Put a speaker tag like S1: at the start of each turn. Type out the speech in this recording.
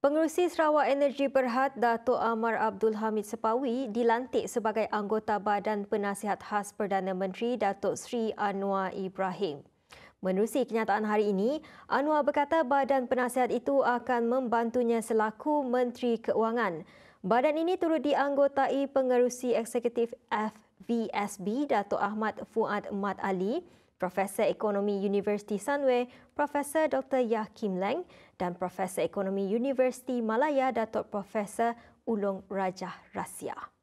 S1: Pengerusi Sarawak Energi Berhad Dato' Amar Abdul Hamid Sepawi dilantik sebagai anggota Badan Penasihat Khas Perdana Menteri Dato' Sri Anwar Ibrahim. Menerusi kenyataan hari ini, Anwar berkata badan penasihat itu akan membantunya selaku Menteri Keuangan. Badan ini turut dianggotai Pengurusi eksekutif FVSB Dato' Ahmad Fuad Mat Ali Profesor Ekonomi Universiti Sunway, Profesor Dr. Yah Kim Leng dan Profesor Ekonomi Universiti Malaya, Datuk Profesor Ulung Rajah Rasia.